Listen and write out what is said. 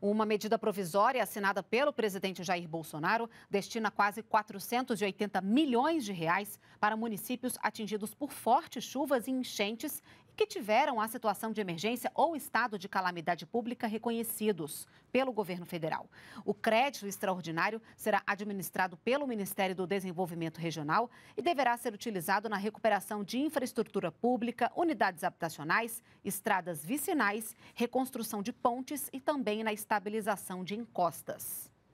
Uma medida provisória assinada pelo presidente Jair Bolsonaro destina quase 480 milhões de reais para municípios atingidos por fortes chuvas e enchentes que tiveram a situação de emergência ou estado de calamidade pública reconhecidos pelo governo federal. O crédito extraordinário será administrado pelo Ministério do Desenvolvimento Regional e deverá ser utilizado na recuperação de infraestrutura pública, unidades habitacionais, estradas vicinais, reconstrução de pontes e também na estabilização de encostas.